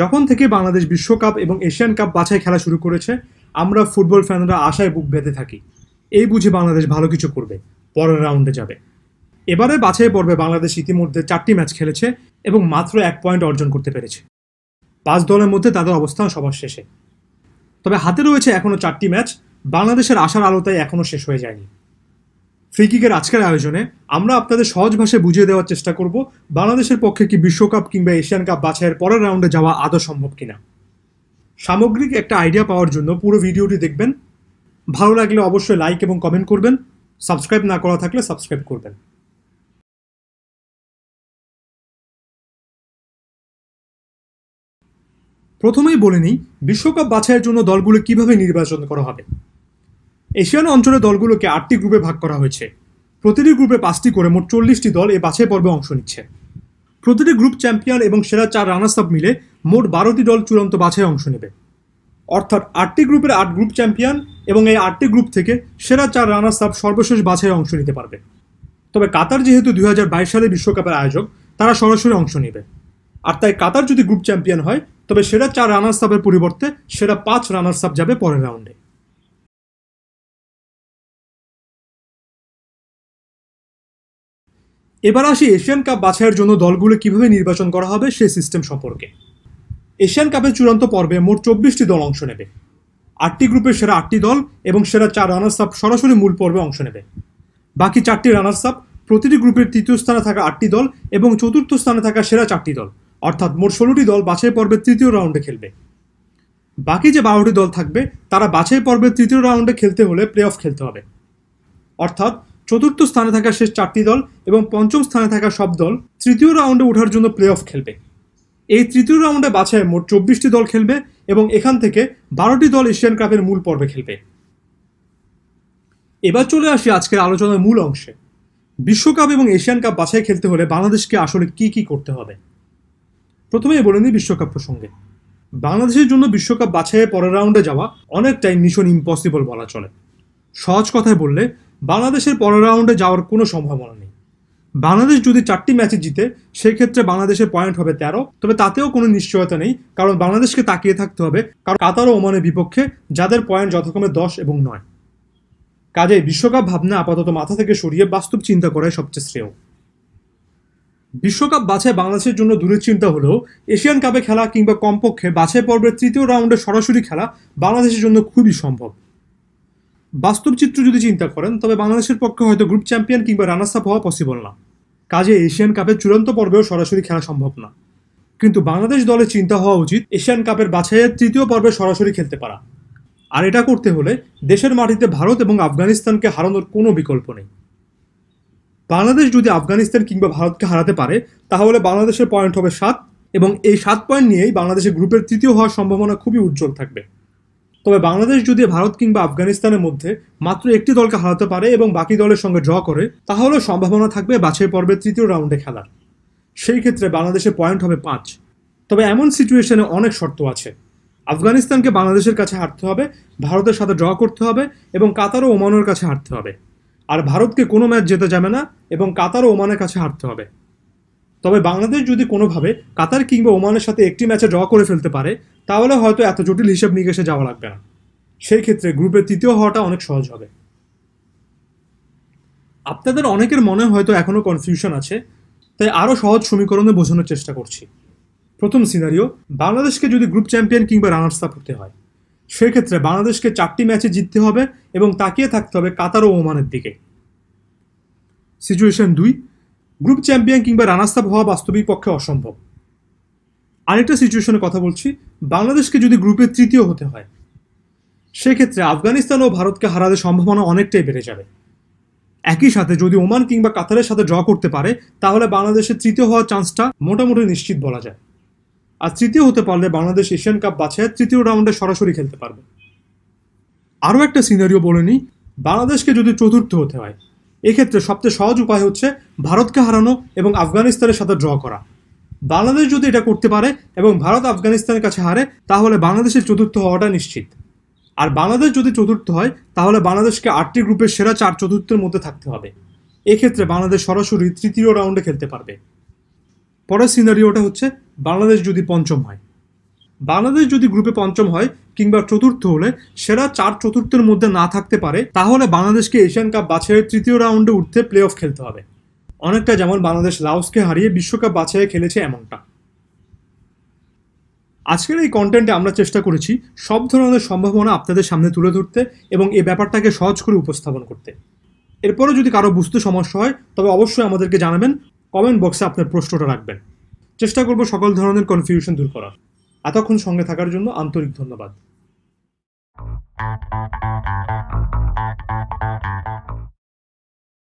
যখন থেকে বাংলাদেশ বিশ্বকাপ এবং এশিয়ান কাপ বাছাই খেলা শুরু করেছে আমরা ফুটবল ফ্যানরা আশায় বুক বেঁধে থাকি এই বুঝে বাংলাদেশ ভালো কিছু করবে পরের রাউন্ডে যাবে এবারে বাছাই পর্বে বাংলাদেশ ইতিমধ্যে চারটি ম্যাচ খেলেছে এবং মাত্র এক পয়েন্ট অর্জন করতে পেরেছে পাঁচ দলের মধ্যে তাদের অবস্থান সবার শেষে তবে হাতে রয়েছে এখনও চারটি ম্যাচ বাংলাদেশের আশার আলোতায় এখনও শেষ হয়ে যায়নি ফ্রিকিকের আজকের আয়োজনে আমরা আপনাদের সহজ ভাষায় বুঝিয়ে দেওয়ার চেষ্টা করব বাংলাদেশের পক্ষে কি বিশ্বকাপ কিংবা এশিয়ান কাপ বাছাইয়ের পরের রাউন্ডে যাওয়া আদৌ সম্ভব কিনা সামগ্রিক একটা আইডিয়া পাওয়ার জন্য পুরো ভিডিওটি দেখবেন ভালো লাগলে অবশ্যই লাইক এবং কমেন্ট করবেন সাবস্ক্রাইব না করা থাকলে সাবস্ক্রাইব করবেন প্রথমেই বলে নিই বিশ্বকাপ বাছাইয়ের জন্য দলগুলো কিভাবে নির্বাচন করা হবে এশিয়ান অঞ্চলের দলগুলোকে আটটি গ্রুপে ভাগ করা হয়েছে প্রতিটি গ্রুপে পাঁচটি করে মোট চল্লিশটি দল এই বাছাই পর্বে অংশ নিচ্ছে প্রতিটি গ্রুপ চ্যাম্পিয়ন এবং সেরা চার রানার্স আপ মিলে মোট বারোটি দল চূড়ান্ত বাছাই অংশ নেবে অর্থাৎ আটটি গ্রুপের আট গ্রুপ চ্যাম্পিয়ন এবং এই আটটি গ্রুপ থেকে সেরা চার রানার্স আপ সর্বশেষ বাছাই অংশ নিতে পারবে তবে কাতার যেহেতু দুই সালে বিশ্বকাপের আয়োজক তারা সরাসরি অংশ নেবে আর তাই কাতার যদি গ্রুপ চ্যাম্পিয়ন হয় তবে সেরা চার রানার্স আপের পরিবর্তে সেরা পাঁচ রানার্স আপ যাবে পরের রাউন্ডে এবার আসি এশিয়ান কাপ বাছাইয়ের জন্য দলগুলো কিভাবে নির্বাচন করা হবে সে সিস্টেম সম্পর্কে এশিয়ান কাপের চূড়ান্ত পর্বে মোট চব্বিশটি দল অংশ নেবে আটটি গ্রুপের সেরা আটটি দল এবং সেরা চার রানার্স আপ সরাসরি মূল পর্বে অংশ নেবে বাকি চারটি রানার্স আপ প্রতিটি গ্রুপের তৃতীয় স্থানে থাকা আটটি দল এবং চতুর্থ স্থানে থাকা সেরা চারটি দল অর্থাৎ মোট ষোলোটি দল বাছাই পর্বের তৃতীয় রাউন্ডে খেলবে বাকি যে বারোটি দল থাকবে তারা বাছাই পর্বের তৃতীয় রাউন্ডে খেলতে হলে প্লে অফ খেলতে হবে অর্থাৎ চতুর্থ স্থানে থাকা শেষ চারটি দল এবং পঞ্চম স্থানে থাকা সব দল তৃতীয় রাউন্ডে ওঠার জন্য প্লে অফ খেলবে এই তৃতীয় রাউন্ডে বাছায় মোট চব্বিশটি দল খেলবে এবং এখান থেকে বারোটি দল এশিয়ান কাপের মূল পর্বে খেলবে এবার চলে আসি আজকের আলোচনার মূল অংশে বিশ্বকাপ এবং এশিয়ান কাপ বাছাই খেলতে হলে বাংলাদেশকে আসলে কি কি করতে হবে প্রথমেই বলে নিই বিশ্বকাপ প্রসঙ্গে বাংলাদেশের জন্য বিশ্বকাপ বাছাইয়ের পরের রাউন্ডে যাওয়া অনেকটাই মিশন ইম্পসিবল বলা চলে সহজ কথায় বললে বাংলাদেশের পরের রাউন্ডে যাওয়ার কোনো সম্ভাবনা নেই বাংলাদেশ যদি চারটি ম্যাচে জিতে সেক্ষেত্রে বাংলাদেশের পয়েন্ট হবে তেরো তবে তাতেও কোনো নিশ্চয়তা নেই কারণ বাংলাদেশকে তাকিয়ে থাকতে হবে কারণ কাতার ও ওমানের বিপক্ষে যাদের পয়েন্ট যথাক্রমে দশ এবং নয় কাজে বিশ্বকাপ ভাবনা আপাতত মাথা থেকে সরিয়ে বাস্তব চিন্তা করাই সবচেয়ে শ্রেয় বিশ্বকাপ বাছাই বাংলাদেশের জন্য দূরের চিন্তা হলেও এশিয়ান কাপে খেলা কিংবা কমপক্ষে বাছাই পর্বের তৃতীয় রাউন্ডে সরাসরি খেলা বাংলাদেশের জন্য খুবই সম্ভব বাস্তব চিত্র যদি চিন্তা করেন তবে বাংলাদেশের পক্ষে হয়তো গ্রুপ চ্যাম্পিয়ন কিংবা রানার্স আপ হওয়া পসিবল না কাজে এশিয়ান কাপের চূড়ান্ত পর্বেও সরাসরি খেলা সম্ভব না কিন্তু বাংলাদেশ দলের চিন্তা হওয়া উচিত এশিয়ান কাপের বাছাইয়ের তৃতীয় পর্বে সরাসরি খেলতে পারা আর এটা করতে হলে দেশের মাটিতে ভারত এবং আফগানিস্তানকে হারানোর কোনো বিকল্প নেই বাংলাদেশ যদি আফগানিস্তান কিংবা ভারতকে হারাতে পারে তাহলে বাংলাদেশের পয়েন্ট হবে সাত এবং এই সাত পয়েন্ট নিয়েই বাংলাদেশের গ্রুপের তৃতীয় হওয়ার সম্ভাবনা খুবই উজ্জ্বল থাকবে তবে বাংলাদেশ যদি ভারত কিংবা আফগানিস্তানের মধ্যে মাত্র একটি দলকে হারাতে পারে এবং বাকি দলের সঙ্গে ড্র করে তাহলেও সম্ভাবনা থাকবে বাছাই পর্বের তৃতীয় রাউন্ডে খেলার সেই ক্ষেত্রে বাংলাদেশের পয়েন্ট হবে পাঁচ তবে এমন সিচুয়েশনে অনেক শর্ত আছে আফগানিস্তানকে বাংলাদেশের কাছে হারতে হবে ভারতের সাথে ড্র করতে হবে এবং কাতার ও ওমানের কাছে হারতে হবে আর ভারতকে কোনো ম্যাচ যেতে যাবে না এবং কাতার ও ওমানের কাছে হারতে হবে তবে বাংলাদেশ যদি কোনোভাবে কাতার কিংবা ওমানের সাথে একটি ম্যাচে ড্র করে ফেলতে পারে তাহলে হয়তো এত জটিল হিসাব নিকেশে যাওয়া লাগবে না সেই ক্ষেত্রে গ্রুপে তৃতীয় হওয়াটা অনেক সহজ হবে আপনাদের অনেকের মনে হয়তো এখনও কনফিউশন আছে তাই আরও সহজ সমীকরণে বোঝানোর চেষ্টা করছি প্রথম সিনারিও বাংলাদেশকে যদি গ্রুপ চ্যাম্পিয়ন কিংবা রানার্স আপ হতে হয় সেক্ষেত্রে বাংলাদেশকে চারটি ম্যাচে জিততে হবে এবং তাকিয়ে থাকতে হবে কাতার ও ওমানের দিকে সিচুয়েশন দুই গ্রুপ চ্যাম্পিয়ন কিংবা রানার্সআপ হওয়া বাস্তবিক পক্ষে অসম্ভব আরেকটা সিচুয়েশনের কথা বলছি বাংলাদেশকে যদি গ্রুপে তৃতীয় হতে হয় সেক্ষেত্রে আফগানিস্তান ও ভারতকে হারাতে সম্ভাবনা অনেকটাই বেড়ে যাবে একই সাথে যদি ওমান কিংবা কাতারের সাথে ড্র করতে পারে তাহলে বাংলাদেশের তৃতীয় হওয়ার চান্সটা মোটামুটি নিশ্চিত বলা যায় আর তৃতীয় হতে পারলে বাংলাদেশ এশিয়ান কাপ বাছাইয়ের তৃতীয় রাউন্ডে সরাসরি খেলতে পারবে আরও একটা সিনারিও বলে নিই বাংলাদেশকে যদি চতুর্থ হতে হয় এক্ষেত্রে সবচেয়ে সহজ উপায় হচ্ছে ভারতকে হারানো এবং আফগানিস্তানের সাথে ড্র করা বাংলাদেশ যদি এটা করতে পারে এবং ভারত আফগানিস্তানের কাছে হারে তাহলে বাংলাদেশের চতুর্থ হওয়াটা নিশ্চিত আর বাংলাদেশ যদি চতুর্থ হয় তাহলে বাংলাদেশকে আটটি গ্রুপের সেরা চার চতুর্থের মধ্যে থাকতে হবে এক্ষেত্রে বাংলাদেশ সরাসরি তৃতীয় রাউন্ডে খেলতে পারবে পরের সিনারিওটা হচ্ছে বাংলাদেশ যদি পঞ্চম হয় বাংলাদেশ যদি গ্রুপে পঞ্চম হয় কিংবা চতুর্থ হলে সেরা চার চতুর্থের মধ্যে না থাকতে পারে তাহলে বাংলাদেশকে এশিয়ান কাপ বাছাইয়ের তৃতীয় রাউন্ডে উঠতে প্লে অফ খেলতে হবে অনেকটা যেমন বাংলাদেশ লাউসকে হারিয়ে বিশ্বকাপ বাছাই খেলেছে এমনটা আজকের এই কন্টেন্টে আমরা চেষ্টা করেছি সব ধরনের সম্ভাবনা আপনাদের সামনে তুলে ধরতে এবং এই ব্যাপারটাকে সহজ করে উপস্থাপন করতে এরপরও যদি কারো বুঝতে সমস্যা হয় তবে অবশ্যই আমাদেরকে জানাবেন কমেন্ট বক্সে আপনার প্রশ্নটা রাখবেন চেষ্টা করব সকল ধরনের কনফিউশন দূর করার এতক্ষণ সঙ্গে থাকার জন্য আন্তরিক ধন্যবাদ